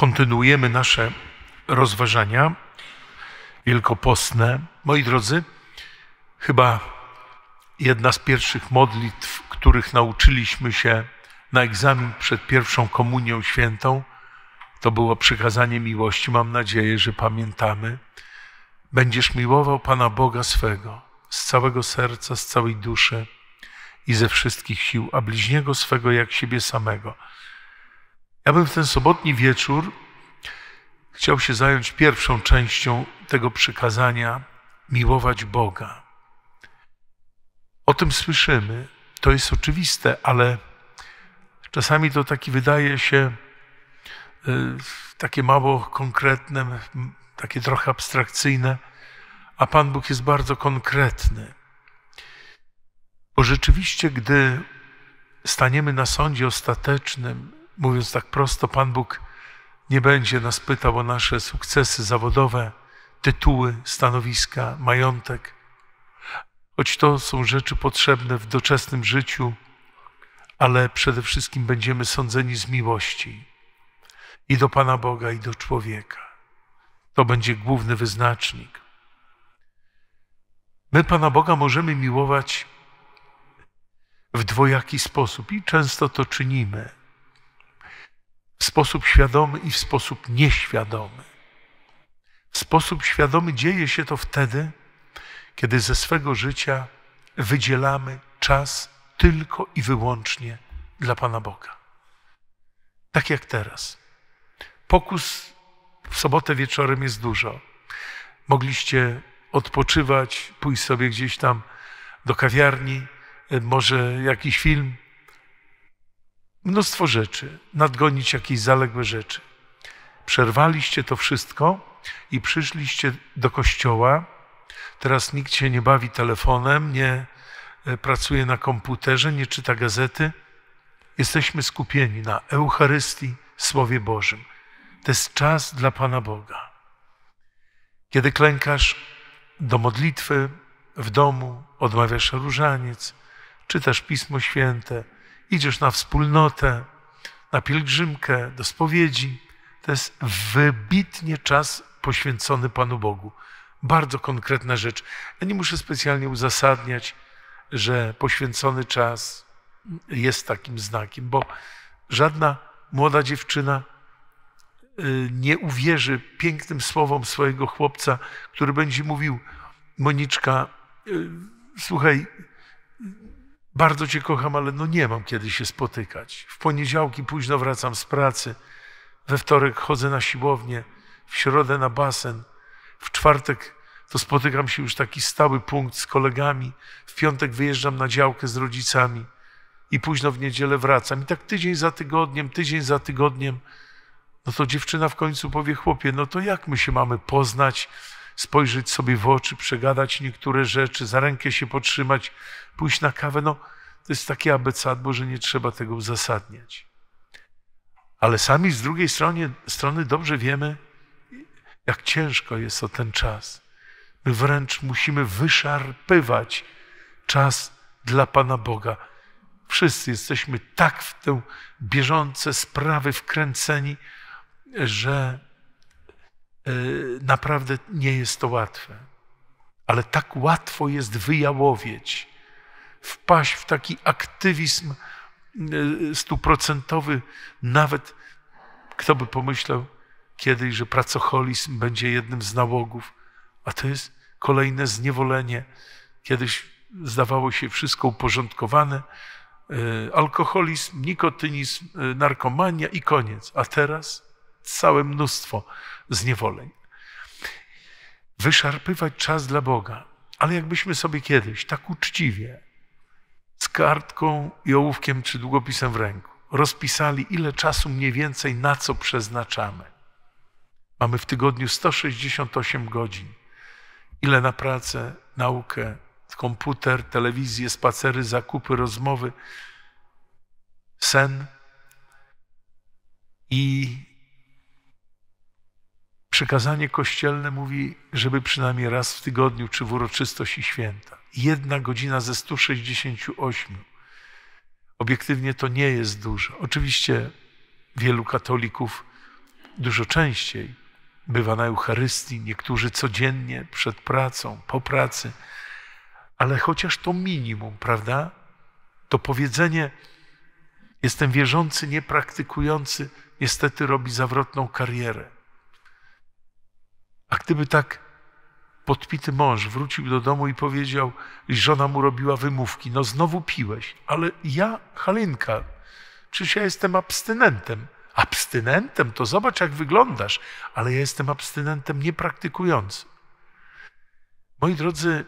Kontynuujemy nasze rozważania wielkopostne. Moi drodzy, chyba jedna z pierwszych modlitw, których nauczyliśmy się na egzamin przed pierwszą komunią świętą, to było przykazanie miłości. Mam nadzieję, że pamiętamy. Będziesz miłował Pana Boga swego z całego serca, z całej duszy i ze wszystkich sił, a bliźniego swego jak siebie samego. Ja bym w ten sobotni wieczór chciał się zająć pierwszą częścią tego przykazania miłować Boga. O tym słyszymy, to jest oczywiste, ale czasami to taki wydaje się y, takie mało konkretne, takie trochę abstrakcyjne, a Pan Bóg jest bardzo konkretny. Bo rzeczywiście, gdy staniemy na sądzie ostatecznym, Mówiąc tak prosto, Pan Bóg nie będzie nas pytał o nasze sukcesy zawodowe, tytuły, stanowiska, majątek. Choć to są rzeczy potrzebne w doczesnym życiu, ale przede wszystkim będziemy sądzeni z miłości i do Pana Boga, i do człowieka. To będzie główny wyznacznik. My Pana Boga możemy miłować w dwojaki sposób i często to czynimy w sposób świadomy i w sposób nieświadomy. W sposób świadomy dzieje się to wtedy, kiedy ze swego życia wydzielamy czas tylko i wyłącznie dla Pana Boga. Tak jak teraz. Pokus w sobotę wieczorem jest dużo. Mogliście odpoczywać, pójść sobie gdzieś tam do kawiarni, e, może jakiś film mnóstwo rzeczy, nadgonić jakieś zaległe rzeczy. Przerwaliście to wszystko i przyszliście do kościoła. Teraz nikt się nie bawi telefonem, nie e, pracuje na komputerze, nie czyta gazety. Jesteśmy skupieni na Eucharystii, Słowie Bożym. To jest czas dla Pana Boga. Kiedy klękasz do modlitwy w domu, odmawiasz różaniec, czytasz Pismo Święte, idziesz na wspólnotę, na pielgrzymkę, do spowiedzi. To jest wybitnie czas poświęcony Panu Bogu. Bardzo konkretna rzecz. Ja nie muszę specjalnie uzasadniać, że poświęcony czas jest takim znakiem, bo żadna młoda dziewczyna y, nie uwierzy pięknym słowom swojego chłopca, który będzie mówił: Moniczka, y, słuchaj, bardzo Cię kocham, ale no nie mam kiedy się spotykać. W poniedziałki późno wracam z pracy, we wtorek chodzę na siłownię, w środę na basen, w czwartek to spotykam się już taki stały punkt z kolegami, w piątek wyjeżdżam na działkę z rodzicami i późno w niedzielę wracam. I tak tydzień za tygodniem, tydzień za tygodniem, no to dziewczyna w końcu powie chłopie, no to jak my się mamy poznać, spojrzeć sobie w oczy, przegadać niektóre rzeczy, za rękę się potrzymać, pójść na kawę, no to jest takie abecadło, że nie trzeba tego uzasadniać. Ale sami z drugiej strony, strony dobrze wiemy, jak ciężko jest o ten czas. My wręcz musimy wyszarpywać czas dla Pana Boga. Wszyscy jesteśmy tak w te bieżące sprawy wkręceni, że e, naprawdę nie jest to łatwe. Ale tak łatwo jest wyjałowieć wpaść w taki aktywizm e, stuprocentowy, nawet kto by pomyślał kiedyś, że pracocholizm będzie jednym z nałogów, a to jest kolejne zniewolenie. Kiedyś zdawało się wszystko uporządkowane, e, alkoholizm, nikotynizm, e, narkomania i koniec. A teraz całe mnóstwo zniewoleń. Wyszarpywać czas dla Boga. Ale jakbyśmy sobie kiedyś tak uczciwie kartką i ołówkiem czy długopisem w ręku. Rozpisali, ile czasu mniej więcej na co przeznaczamy. Mamy w tygodniu 168 godzin. Ile na pracę, naukę, komputer, telewizję, spacery, zakupy, rozmowy, sen. I przekazanie kościelne mówi, żeby przynajmniej raz w tygodniu, czy w uroczystości święta Jedna godzina ze 168. Obiektywnie to nie jest dużo. Oczywiście wielu katolików dużo częściej bywa na Eucharystii, niektórzy codziennie przed pracą, po pracy, ale chociaż to minimum, prawda? To powiedzenie, jestem wierzący, niepraktykujący, niestety robi zawrotną karierę. A gdyby tak Podpity mąż wrócił do domu i powiedział, żona mu robiła wymówki, no znowu piłeś, ale ja, Halinka, przecież ja jestem abstynentem. Abstynentem? To zobacz, jak wyglądasz, ale ja jestem abstynentem niepraktykującym. Moi drodzy,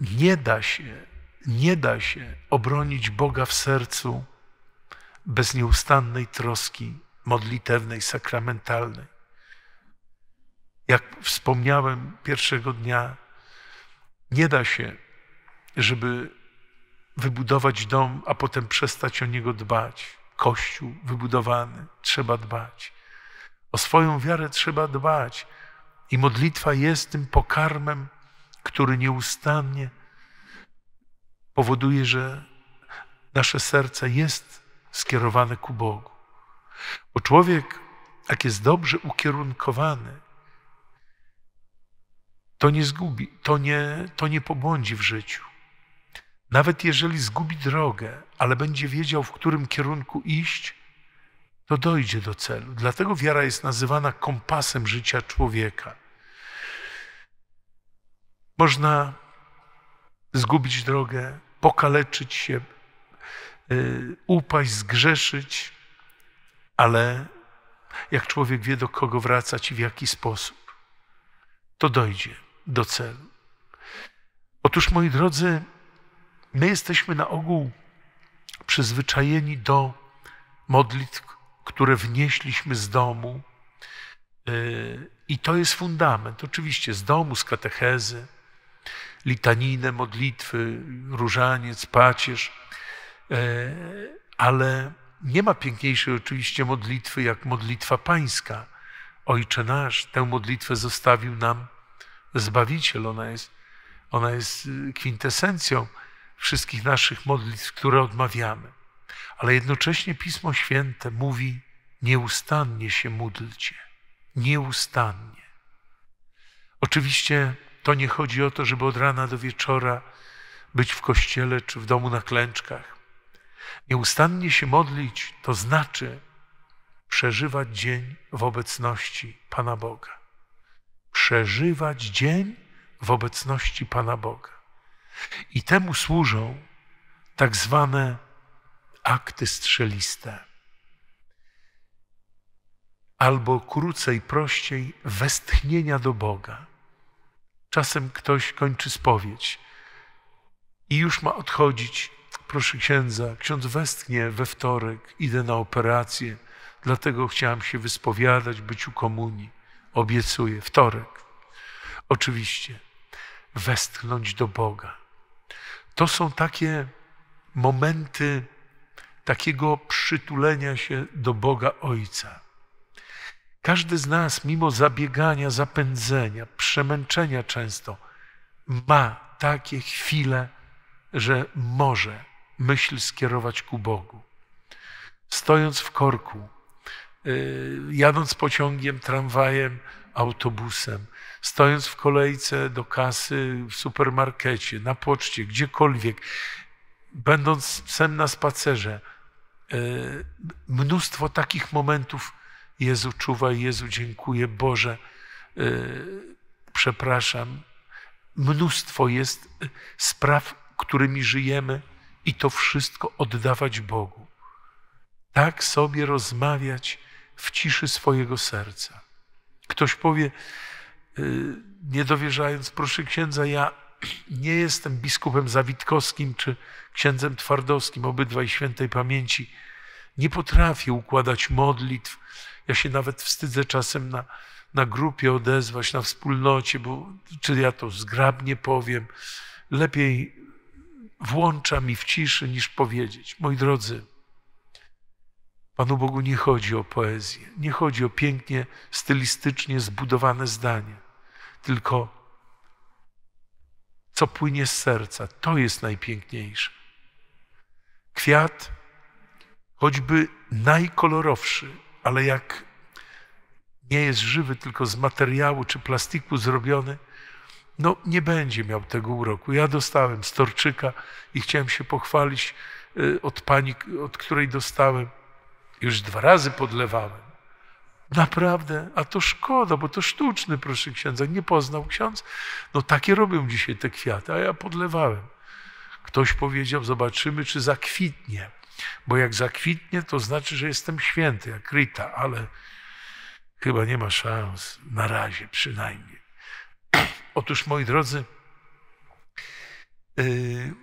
nie da się, nie da się obronić Boga w sercu bez nieustannej troski modlitewnej, sakramentalnej. Jak wspomniałem pierwszego dnia, nie da się, żeby wybudować dom, a potem przestać o niego dbać. Kościół wybudowany, trzeba dbać. O swoją wiarę trzeba dbać. I modlitwa jest tym pokarmem, który nieustannie powoduje, że nasze serce jest skierowane ku Bogu. Bo człowiek, jak jest dobrze ukierunkowany, to nie zgubi, to nie, to nie pobłądzi w życiu. Nawet jeżeli zgubi drogę, ale będzie wiedział, w którym kierunku iść, to dojdzie do celu. Dlatego wiara jest nazywana kompasem życia człowieka. Można zgubić drogę, pokaleczyć się, y, upaść, zgrzeszyć, ale jak człowiek wie, do kogo wracać i w jaki sposób, to dojdzie do celu. Otóż, moi drodzy, my jesteśmy na ogół przyzwyczajeni do modlitw, które wnieśliśmy z domu. Yy, I to jest fundament, oczywiście, z domu, z katechezy, litaninę, modlitwy, różaniec, pacierz. Yy, ale nie ma piękniejszej oczywiście modlitwy jak modlitwa pańska. Ojcze nasz, tę modlitwę zostawił nam Zbawiciel, ona jest, ona jest y, kwintesencją wszystkich naszych modlitw, które odmawiamy. Ale jednocześnie Pismo Święte mówi: nieustannie się módlcie. Nieustannie. Oczywiście to nie chodzi o to, żeby od rana do wieczora być w kościele czy w domu na klęczkach. Nieustannie się modlić to znaczy przeżywać dzień w obecności Pana Boga przeżywać dzień w obecności Pana Boga. I temu służą tak zwane akty strzeliste. Albo krócej, prościej, westchnienia do Boga. Czasem ktoś kończy spowiedź i już ma odchodzić. Proszę księdza, ksiądz westchnie we wtorek, idę na operację, dlatego chciałam się wyspowiadać, być u komunii obiecuję, wtorek, oczywiście, westchnąć do Boga. To są takie momenty takiego przytulenia się do Boga Ojca. Każdy z nas, mimo zabiegania, zapędzenia, przemęczenia często, ma takie chwile, że może myśl skierować ku Bogu. Stojąc w korku, Y, jadąc pociągiem, tramwajem, autobusem, stojąc w kolejce do kasy w supermarkecie, na poczcie, gdziekolwiek, będąc psem na spacerze. Y, mnóstwo takich momentów. Jezu, czuwaj, Jezu, dziękuję, Boże, y, przepraszam. Mnóstwo jest spraw, którymi żyjemy, i to wszystko oddawać Bogu. Tak sobie rozmawiać w ciszy swojego serca. Ktoś powie, y, nie dowierzając, proszę księdza, ja nie jestem biskupem Zawitkowskim czy księdzem Twardowskim, obydwaj świętej pamięci. Nie potrafię układać modlitw. Ja się nawet wstydzę czasem na, na grupie odezwać, na wspólnocie, bo czy ja to zgrabnie powiem. Lepiej włącza mi w ciszy niż powiedzieć. Moi drodzy, Panu Bogu nie chodzi o poezję, nie chodzi o pięknie, stylistycznie zbudowane zdanie, tylko co płynie z serca, to jest najpiękniejsze. Kwiat, choćby najkolorowszy, ale jak nie jest żywy, tylko z materiału czy plastiku zrobiony, no nie będzie miał tego uroku. Ja dostałem storczyka i chciałem się pochwalić y, od pani, od której dostałem już dwa razy podlewałem. Naprawdę, a to szkoda, bo to sztuczny, proszę księdza. Nie poznał ksiądz? No takie robią dzisiaj te kwiaty, a ja podlewałem. Ktoś powiedział, zobaczymy, czy zakwitnie. Bo jak zakwitnie, to znaczy, że jestem święty, jak Rita, ale chyba nie ma szans, na razie przynajmniej. Otóż, moi drodzy, yy,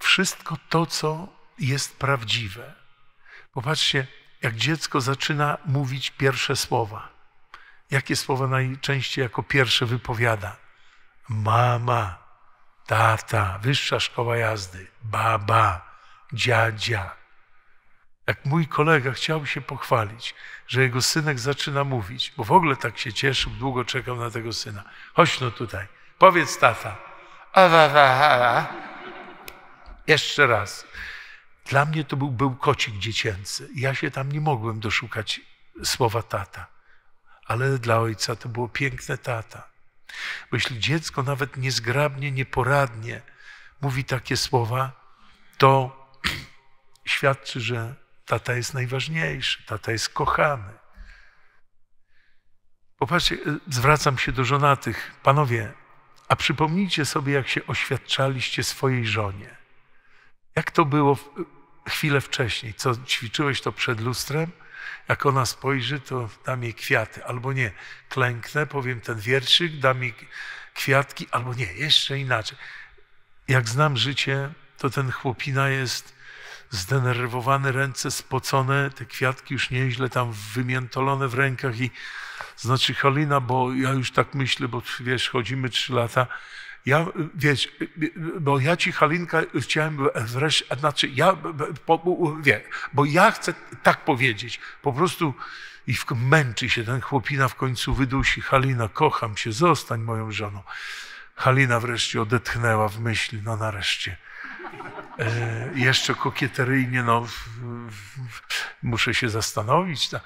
wszystko to, co jest prawdziwe. Popatrzcie, jak dziecko zaczyna mówić pierwsze słowa. Jakie słowa najczęściej jako pierwsze wypowiada? Mama, tata, wyższa szkoła jazdy, baba, dziadzia. Jak mój kolega chciał się pochwalić, że jego synek zaczyna mówić, bo w ogóle tak się cieszył, długo czekał na tego syna. Chodź no tutaj, powiedz tata. A, a, a, a. Jeszcze raz. Dla mnie to był kocik dziecięcy. Ja się tam nie mogłem doszukać słowa tata. Ale dla ojca to było piękne tata. Bo jeśli dziecko nawet niezgrabnie, nieporadnie mówi takie słowa, to świadczy, że tata jest najważniejszy, tata jest kochany. Popatrzcie, y, zwracam się do żonatych. Panowie, a przypomnijcie sobie, jak się oświadczaliście swojej żonie. Jak to było chwilę wcześniej, co ćwiczyłeś to przed lustrem, jak ona spojrzy, to dam jej kwiaty. Albo nie, klęknę, powiem ten wierszyk, dam jej kwiatki, albo nie, jeszcze inaczej. Jak znam życie, to ten chłopina jest zdenerwowany, ręce spocone, te kwiatki już nieźle tam wymiętolone w rękach i znaczy Halina, bo ja już tak myślę, bo wiesz, chodzimy trzy lata, ja, wiesz, bo ja ci, Halinka, chciałem wreszcie, znaczy ja, bo, wie, bo ja chcę tak powiedzieć, po prostu i męczy się ten chłopina, w końcu wydusi, Halina, kocham cię, zostań moją żoną. Halina wreszcie odetchnęła w myśli, no nareszcie. E, jeszcze kokieteryjnie, no w, w, muszę się zastanowić. Tak.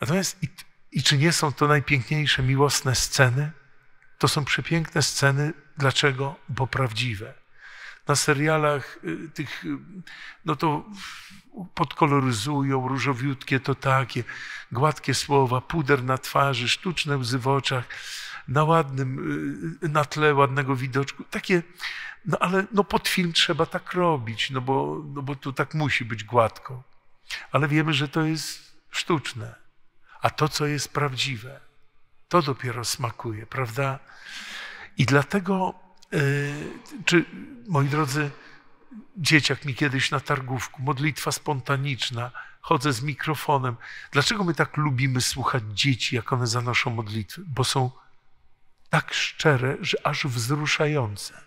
Natomiast i, i czy nie są to najpiękniejsze, miłosne sceny? To są przepiękne sceny. Dlaczego? Bo prawdziwe. Na serialach y, tych, y, no to podkoloryzują, różowiutkie to takie, gładkie słowa, puder na twarzy, sztuczne łzy w oczach, na ładnym, y, na tle ładnego widoczku. Takie, no ale no pod film trzeba tak robić, no bo, no bo tu tak musi być gładko. Ale wiemy, że to jest sztuczne. A to, co jest prawdziwe, to dopiero smakuje, prawda? I dlatego, e, czy, moi drodzy, dzieciak mi kiedyś na targówku, modlitwa spontaniczna, chodzę z mikrofonem. Dlaczego my tak lubimy słuchać dzieci, jak one zanoszą modlitwy? Bo są tak szczere, że aż wzruszające.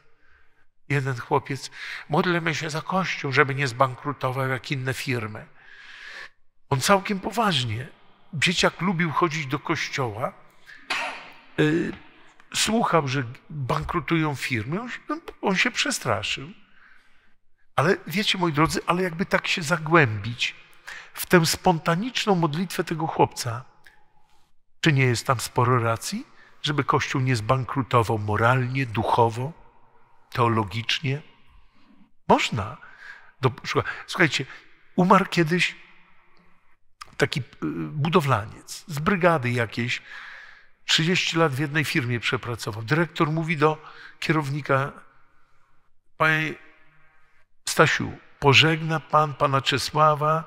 Jeden chłopiec, modlimy się za Kościół, żeby nie zbankrutował jak inne firmy. On całkiem poważnie. Dzieciak lubił chodzić do kościoła, Y, słuchał, że bankrutują firmy, no, on się przestraszył. Ale wiecie, moi drodzy, ale jakby tak się zagłębić w tę spontaniczną modlitwę tego chłopca, czy nie jest tam sporo racji, żeby Kościół nie zbankrutował moralnie, duchowo, teologicznie? Można. Słuchajcie, umarł kiedyś taki y, budowlaniec z brygady jakiejś, 30 lat w jednej firmie przepracował. Dyrektor mówi do kierownika, panie Stasiu, pożegna pan pana Czesława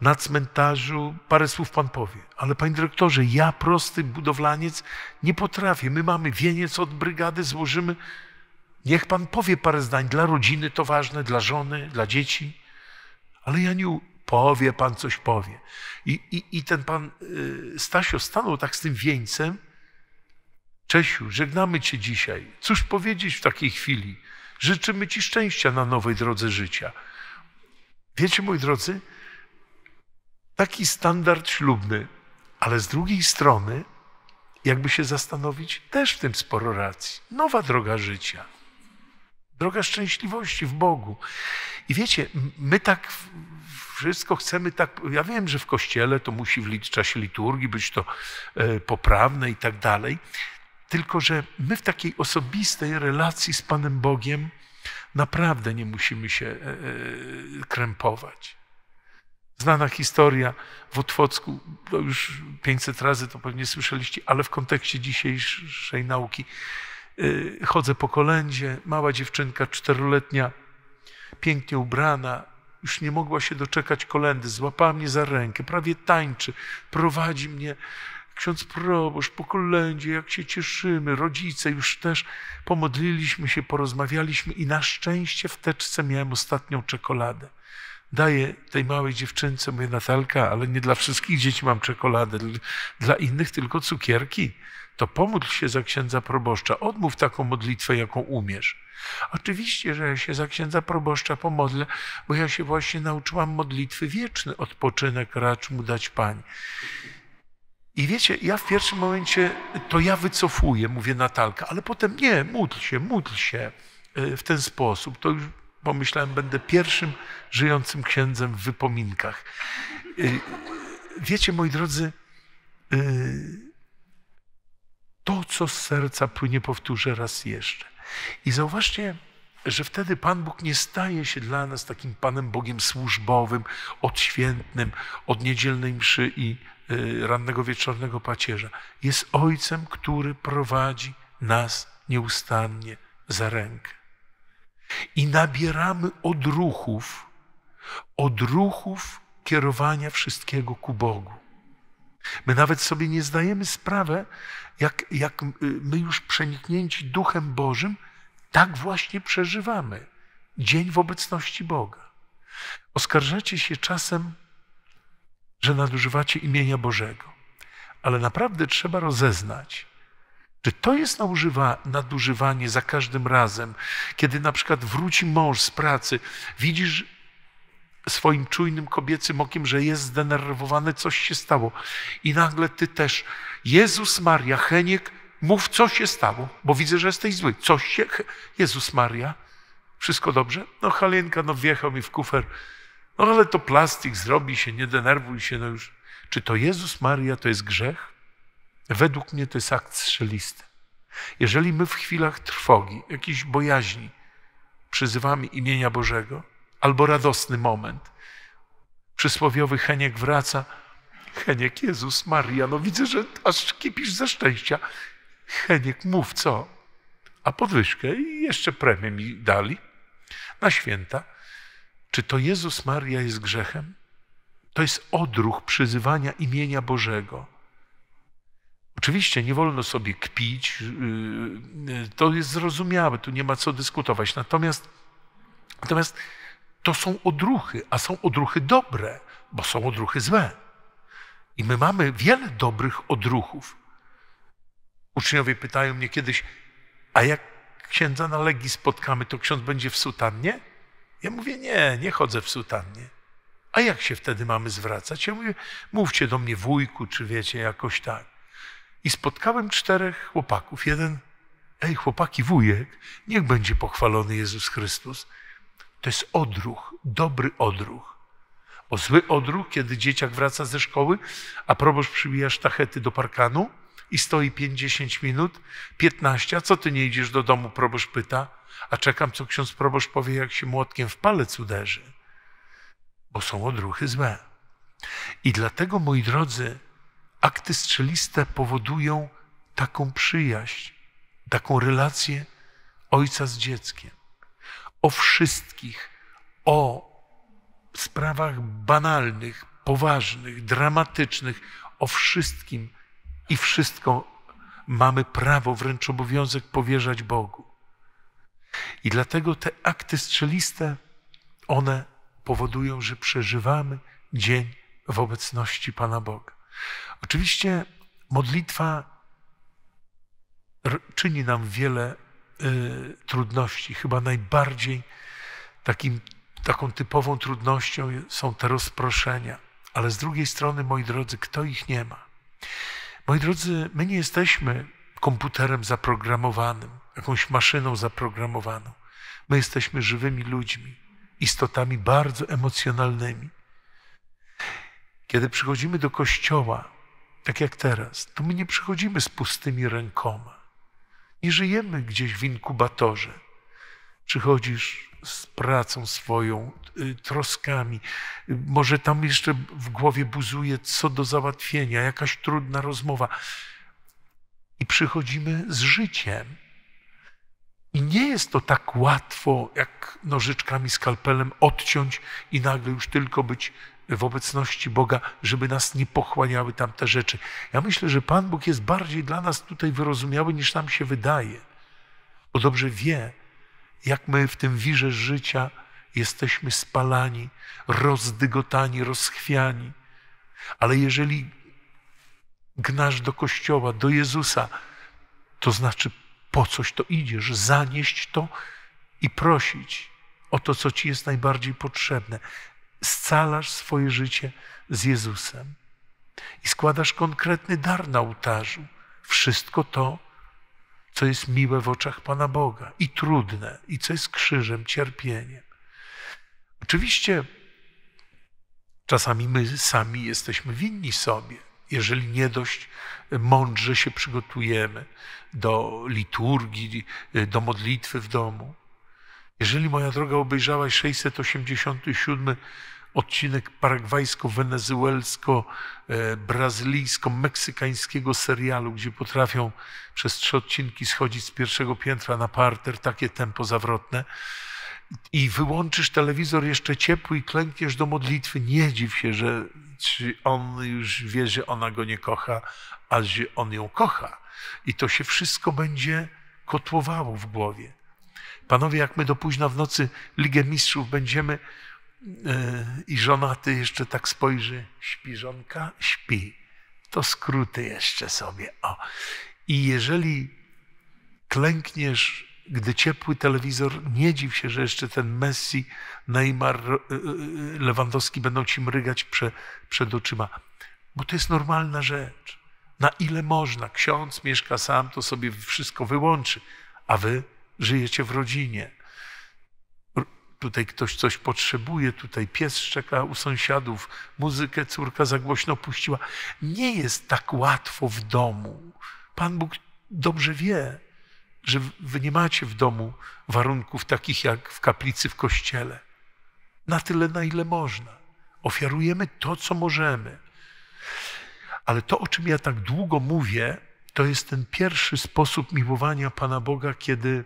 na cmentarzu, parę słów pan powie. Ale panie dyrektorze, ja prosty budowlaniec nie potrafię. My mamy wieniec od brygady, złożymy. Niech pan powie parę zdań. Dla rodziny to ważne, dla żony, dla dzieci. Ale ja nie, powie, pan coś powie. I, i, i ten pan y, Stasio stanął tak z tym wieńcem Czesiu, żegnamy Cię dzisiaj. Cóż powiedzieć w takiej chwili? Życzymy Ci szczęścia na nowej drodze życia. Wiecie, moi drodzy, taki standard ślubny, ale z drugiej strony, jakby się zastanowić, też w tym sporo racji. Nowa droga życia, droga szczęśliwości w Bogu. I wiecie, my tak wszystko chcemy tak. Ja wiem, że w kościele to musi w czasie liturgii być to e, poprawne i tak dalej, tylko, że my w takiej osobistej relacji z Panem Bogiem naprawdę nie musimy się e, e, krępować. Znana historia w Otwocku, no już 500 razy to pewnie słyszeliście, ale w kontekście dzisiejszej nauki. E, chodzę po kolędzie, mała dziewczynka, czteroletnia, pięknie ubrana, już nie mogła się doczekać kolendy, złapała mnie za rękę, prawie tańczy, prowadzi mnie Ksiądz proboszcz, po kolędzie, jak się cieszymy, rodzice już też pomodliliśmy się, porozmawialiśmy i na szczęście w teczce miałem ostatnią czekoladę. Daję tej małej dziewczynce, mówię Natalka, ale nie dla wszystkich dzieci mam czekoladę, dla innych tylko cukierki. To pomódl się za księdza proboszcza, odmów taką modlitwę, jaką umiesz. Oczywiście, że ja się za księdza proboszcza pomodlę, bo ja się właśnie nauczyłam modlitwy wieczny odpoczynek racz mu dać Pani. I wiecie, ja w pierwszym momencie to ja wycofuję, mówię Natalka, ale potem nie, módl się, módl się e, w ten sposób. To już pomyślałem, będę pierwszym żyjącym księdzem w wypominkach. E, wiecie, moi drodzy, e, to, co z serca płynie, powtórzę raz jeszcze. I zauważcie, że wtedy Pan Bóg nie staje się dla nas takim Panem Bogiem służbowym, odświętnym, od niedzielnej mszy i Y, rannego wieczornego pacierza. Jest Ojcem, który prowadzi nas nieustannie za rękę. I nabieramy odruchów, odruchów kierowania wszystkiego ku Bogu. My nawet sobie nie zdajemy sprawy, jak, jak y, my już przeniknięci Duchem Bożym, tak właśnie przeżywamy dzień w obecności Boga. Oskarżacie się czasem że nadużywacie imienia Bożego. Ale naprawdę trzeba rozeznać, czy to jest nadużywanie za każdym razem, kiedy na przykład wróci mąż z pracy, widzisz swoim czujnym kobiecym okiem, że jest zdenerwowany, coś się stało. I nagle ty też, Jezus Maria, Heniek, mów, co się stało, bo widzę, że jesteś zły. Coś się, Jezus Maria, wszystko dobrze? No Halienka, no wjechał mi w kufer, no ale to plastik zrobi się, nie denerwuj się, no już. Czy to Jezus Maria to jest grzech? Według mnie to jest akt strzelisty. Jeżeli my w chwilach trwogi, jakiejś bojaźni przyzywamy imienia Bożego, albo radosny moment, przysłowiowy Heniek wraca, Heniek, Jezus Maria, no widzę, że aż kipisz ze szczęścia. Heniek, mów co? A podwyżkę i jeszcze premię mi dali na święta. Czy to Jezus Maria jest grzechem? To jest odruch przyzywania imienia Bożego. Oczywiście nie wolno sobie kpić, y, y, to jest zrozumiałe, tu nie ma co dyskutować. Natomiast, natomiast to są odruchy, a są odruchy dobre, bo są odruchy złe. I my mamy wiele dobrych odruchów. Uczniowie pytają mnie kiedyś, a jak księdza na legi spotkamy, to ksiądz będzie w sutannie? Ja mówię, nie, nie chodzę w sutannie. A jak się wtedy mamy zwracać? Ja mówię, mówcie do mnie wujku, czy wiecie, jakoś tak. I spotkałem czterech chłopaków. Jeden, ej chłopaki, wujek, niech będzie pochwalony Jezus Chrystus. To jest odruch, dobry odruch. O zły odruch, kiedy dzieciak wraca ze szkoły, a proboszcz przybija sztachety do parkanu, i stoi 50 minut, 15, a co ty nie idziesz do domu, proboszcz pyta, a czekam, co ksiądz proboszcz powie, jak się młotkiem w palec uderzy, bo są odruchy złe. I dlatego, moi drodzy, akty strzeliste powodują taką przyjaźń, taką relację ojca z dzieckiem. O wszystkich, o sprawach banalnych, poważnych, dramatycznych, o wszystkim i wszystko mamy prawo, wręcz obowiązek powierzać Bogu. I dlatego te akty strzeliste, one powodują, że przeżywamy dzień w obecności Pana Boga. Oczywiście modlitwa czyni nam wiele y, trudności. Chyba najbardziej takim, taką typową trudnością są te rozproszenia. Ale z drugiej strony, moi drodzy, kto ich nie ma? Moi drodzy, my nie jesteśmy komputerem zaprogramowanym, jakąś maszyną zaprogramowaną. My jesteśmy żywymi ludźmi, istotami bardzo emocjonalnymi. Kiedy przychodzimy do kościoła, tak jak teraz, to my nie przychodzimy z pustymi rękoma. Nie żyjemy gdzieś w inkubatorze przychodzisz z pracą swoją, y, troskami. Może tam jeszcze w głowie buzuje co do załatwienia, jakaś trudna rozmowa. I przychodzimy z życiem. I nie jest to tak łatwo, jak nożyczkami, skalpelem odciąć i nagle już tylko być w obecności Boga, żeby nas nie pochłaniały tamte rzeczy. Ja myślę, że Pan Bóg jest bardziej dla nas tutaj wyrozumiały, niż nam się wydaje, bo dobrze wie, jak my w tym wirze życia jesteśmy spalani, rozdygotani, rozchwiani. Ale jeżeli gnasz do Kościoła, do Jezusa, to znaczy po coś to idziesz, zanieść to i prosić o to, co Ci jest najbardziej potrzebne. Scalasz swoje życie z Jezusem i składasz konkretny dar na ołtarzu. Wszystko to co jest miłe w oczach Pana Boga i trudne, i co jest krzyżem, cierpieniem. Oczywiście czasami my sami jesteśmy winni sobie, jeżeli nie dość mądrze się przygotujemy do liturgii, do modlitwy w domu. Jeżeli, moja droga, obejrzałaś 687 odcinek paragwajsko-wenezuelsko-brazylijsko-meksykańskiego e, serialu, gdzie potrafią przez trzy odcinki schodzić z pierwszego piętra na parter, takie tempo zawrotne. I wyłączysz telewizor jeszcze ciepły i klękniesz do modlitwy. Nie dziw się, że on już wie, że ona go nie kocha, a że on ją kocha. I to się wszystko będzie kotłowało w głowie. Panowie, jak my do późna w nocy Ligę Mistrzów będziemy E, i żonaty jeszcze tak spojrzy, śpi żonka? Śpi. To skróty jeszcze sobie. O. I jeżeli klękniesz, gdy ciepły telewizor, nie dziw się, że jeszcze ten Messi, Neymar, e, e, Lewandowski będą ci mrygać prze, przed oczyma. Bo to jest normalna rzecz. Na ile można? Ksiądz mieszka sam, to sobie wszystko wyłączy, a wy żyjecie w rodzinie tutaj ktoś coś potrzebuje, tutaj pies szczeka u sąsiadów, muzykę córka za głośno puściła. Nie jest tak łatwo w domu. Pan Bóg dobrze wie, że wy nie macie w domu warunków takich jak w kaplicy, w kościele. Na tyle, na ile można. Ofiarujemy to, co możemy. Ale to, o czym ja tak długo mówię, to jest ten pierwszy sposób miłowania Pana Boga, kiedy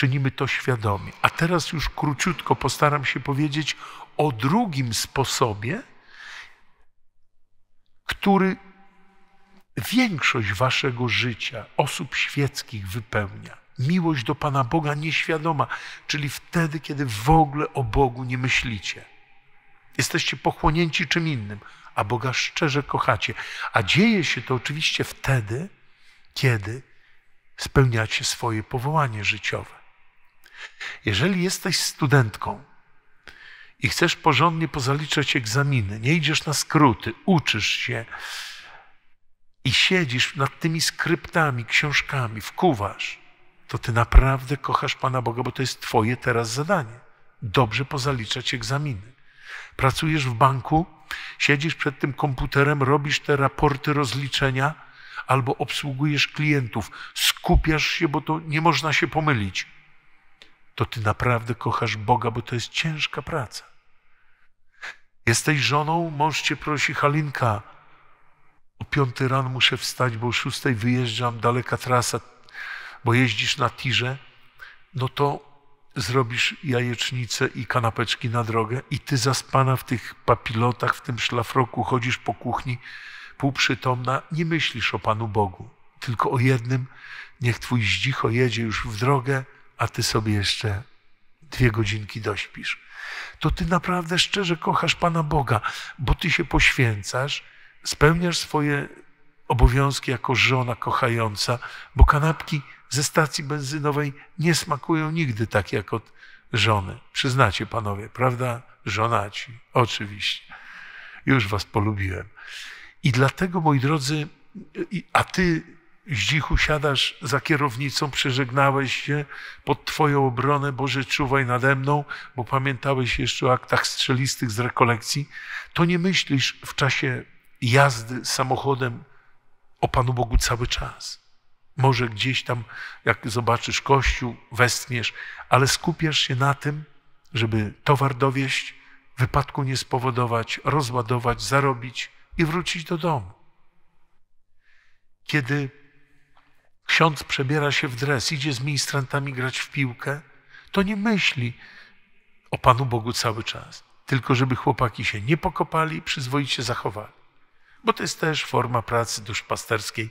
czynimy to świadomie. A teraz już króciutko postaram się powiedzieć o drugim sposobie, który większość waszego życia, osób świeckich, wypełnia. Miłość do Pana Boga nieświadoma, czyli wtedy, kiedy w ogóle o Bogu nie myślicie. Jesteście pochłonięci czym innym, a Boga szczerze kochacie. A dzieje się to oczywiście wtedy, kiedy spełniacie swoje powołanie życiowe. Jeżeli jesteś studentką i chcesz porządnie pozaliczać egzaminy, nie idziesz na skróty, uczysz się i siedzisz nad tymi skryptami, książkami, wkuwasz, to ty naprawdę kochasz Pana Boga, bo to jest Twoje teraz zadanie. Dobrze pozaliczać egzaminy. Pracujesz w banku, siedzisz przed tym komputerem, robisz te raporty rozliczenia albo obsługujesz klientów. Skupiasz się, bo to nie można się pomylić to ty naprawdę kochasz Boga, bo to jest ciężka praca. Jesteś żoną, mąż cię prosi, Halinka, o piąty ran muszę wstać, bo o szóstej wyjeżdżam, daleka trasa, bo jeździsz na tirze, no to zrobisz jajecznicę i kanapeczki na drogę i ty zaspana w tych papilotach, w tym szlafroku, chodzisz po kuchni półprzytomna, nie myślisz o Panu Bogu, tylko o jednym, niech twój zdzicho jedzie już w drogę, a ty sobie jeszcze dwie godzinki dośpisz. To ty naprawdę szczerze kochasz Pana Boga, bo ty się poświęcasz, spełniasz swoje obowiązki jako żona kochająca, bo kanapki ze stacji benzynowej nie smakują nigdy tak jak od żony. Przyznacie panowie, prawda? Żonaci, oczywiście. Już was polubiłem. I dlatego, moi drodzy, a ty z usiadasz za kierownicą, przeżegnałeś się pod Twoją obronę, Boże, czuwaj nade mną, bo pamiętałeś jeszcze o aktach strzelistych z rekolekcji, to nie myślisz w czasie jazdy samochodem o Panu Bogu cały czas. Może gdzieś tam, jak zobaczysz kościół, westniesz, ale skupiasz się na tym, żeby towar dowieść, wypadku nie spowodować, rozładować, zarobić i wrócić do domu. Kiedy Ksiądz przebiera się w dres, idzie z ministrantami grać w piłkę, to nie myśli o Panu Bogu cały czas, tylko żeby chłopaki się nie pokopali i przyzwoicie zachowali. Bo to jest też forma pracy duszpasterskiej,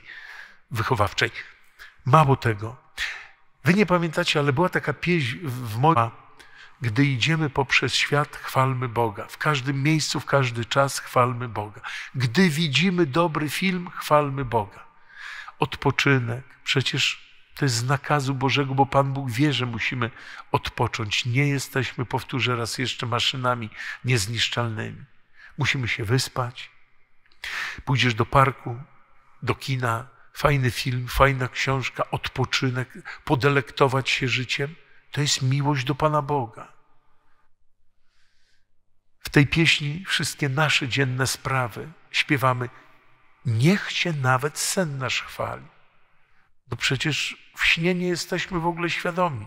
wychowawczej. Mało tego, wy nie pamiętacie, ale była taka pieśń w moim gdy idziemy poprzez świat, chwalmy Boga. W każdym miejscu, w każdy czas chwalmy Boga. Gdy widzimy dobry film, chwalmy Boga odpoczynek. Przecież to jest z nakazu Bożego, bo Pan Bóg wie, że musimy odpocząć. Nie jesteśmy, powtórzę raz jeszcze, maszynami niezniszczalnymi. Musimy się wyspać. Pójdziesz do parku, do kina, fajny film, fajna książka, odpoczynek, podelektować się życiem. To jest miłość do Pana Boga. W tej pieśni wszystkie nasze dzienne sprawy śpiewamy Niech cię nawet sen nasz chwali. No przecież w śnie nie jesteśmy w ogóle świadomi.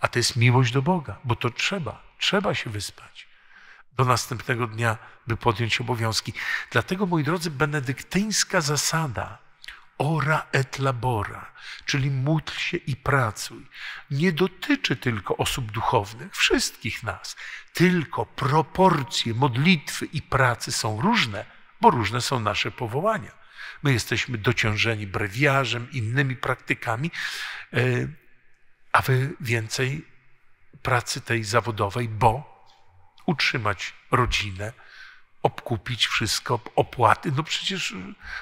A to jest miłość do Boga, bo to trzeba, trzeba się wyspać do następnego dnia, by podjąć obowiązki. Dlatego, moi drodzy, benedyktyńska zasada ora et labora, czyli módl się i pracuj, nie dotyczy tylko osób duchownych, wszystkich nas, tylko proporcje modlitwy i pracy są różne bo różne są nasze powołania. My jesteśmy dociążeni brewiarzem, innymi praktykami, e, a wy więcej pracy tej zawodowej, bo utrzymać rodzinę, obkupić wszystko, opłaty. No przecież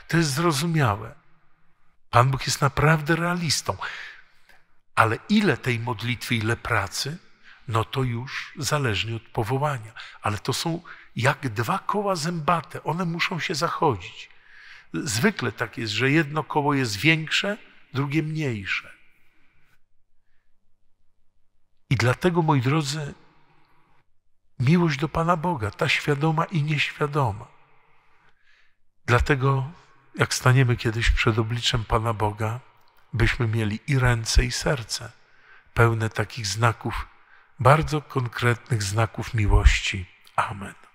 to jest zrozumiałe. Pan Bóg jest naprawdę realistą. Ale ile tej modlitwy, ile pracy, no to już zależnie od powołania. Ale to są jak dwa koła zębate. One muszą się zachodzić. Zwykle tak jest, że jedno koło jest większe, drugie mniejsze. I dlatego, moi drodzy, miłość do Pana Boga, ta świadoma i nieświadoma. Dlatego, jak staniemy kiedyś przed obliczem Pana Boga, byśmy mieli i ręce, i serce pełne takich znaków, bardzo konkretnych znaków miłości. Amen.